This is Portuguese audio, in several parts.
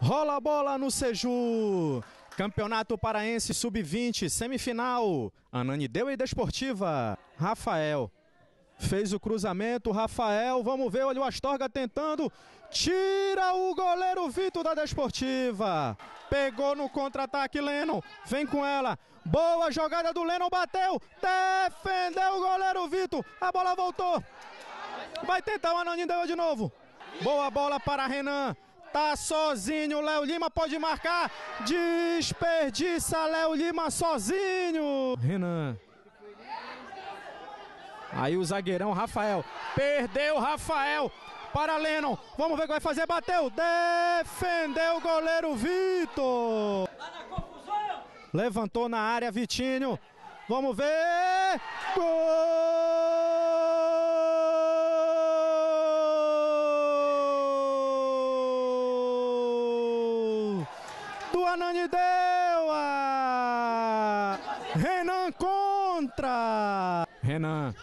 Rola a bola no Seju. Campeonato Paraense Sub-20, semifinal. Ananideu deu e Desportiva. Rafael fez o cruzamento. Rafael, vamos ver, olha o Astorga tentando. Tira o goleiro Vitor da Desportiva. Pegou no contra-ataque Leno. Vem com ela. Boa jogada do Leno. bateu. Defendeu o goleiro Vitor. A bola voltou. Vai tentar o Ananideu deu de novo. Boa bola para Renan. Tá sozinho, Léo Lima pode marcar. Desperdiça Léo Lima sozinho. Renan. Aí o zagueirão Rafael. Perdeu Rafael para Lennon. Vamos ver o que vai fazer. Bateu. Defendeu o goleiro Vitor. Levantou na área Vitinho. Vamos ver. Gol! do Ananideua! Renan contra! Renan.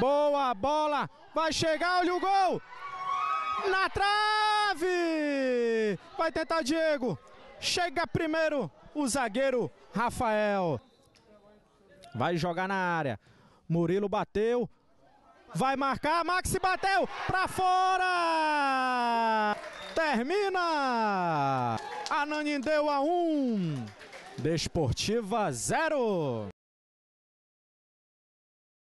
Boa bola! Vai chegar, olha o gol! Na trave! Vai tentar Diego. Chega primeiro o zagueiro Rafael. Vai jogar na área. Murilo bateu. Vai marcar, Maxi bateu para fora! termina! Ananindeu a 1, um, Desportiva 0.